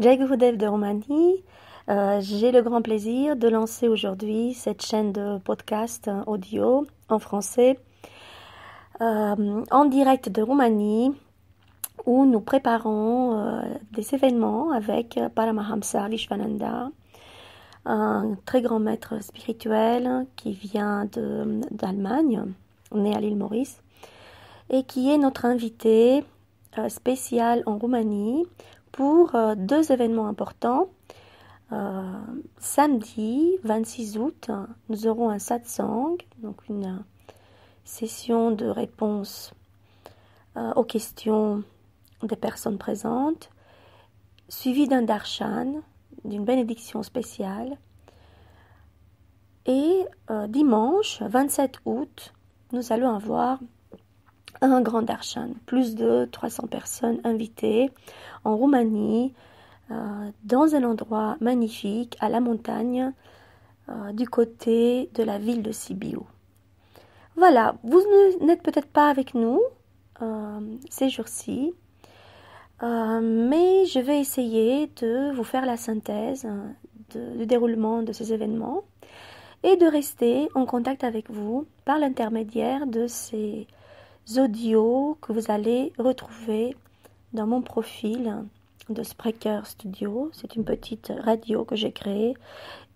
Jai Gurudev de Roumanie. Euh, j'ai le grand plaisir de lancer aujourd'hui cette chaîne de podcast audio en français euh, en direct de Roumanie où nous préparons euh, des événements avec Paramahamsa Vishwananda, un très grand maître spirituel qui vient d'Allemagne, né à l'île Maurice, et qui est notre invité spécial en Roumanie pour euh, deux événements importants. Euh, samedi 26 août, nous aurons un satsang, donc une euh, session de réponse aux questions des personnes présentes, suivie d'un darshan, d'une bénédiction spéciale. Et dimanche 27 août, nous allons avoir un grand darshan, plus de 300 personnes invitées en Roumanie, euh, dans un endroit magnifique, à la montagne, euh, du côté de la ville de Sibiu. Voilà, vous n'êtes peut-être pas avec nous euh, ces jours-ci, mais je vais essayer de vous faire la synthèse du déroulement de ces événements et de rester en contact avec vous par l'intermédiaire de ces audios que vous allez retrouver dans mon profil de Spreaker Studio. C'est une petite radio que j'ai créée.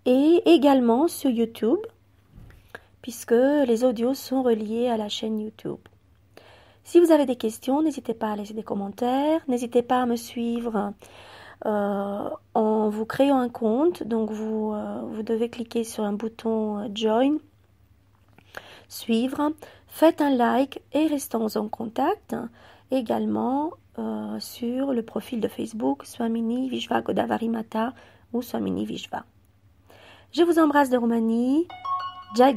Et également sur YouTube, puisque les audios sont reliés à la chaîne YouTube. Si vous avez des questions, n'hésitez pas à laisser des commentaires. N'hésitez pas à me suivre euh, en vous créant un compte. Donc vous, euh, vous devez cliquer sur un bouton euh, Join suivre. Faites un like et restons en contact également euh, sur le profil de Facebook Swamini Vishva Godavari Mata ou Swamini Vishva. Je vous embrasse de Roumanie. Jai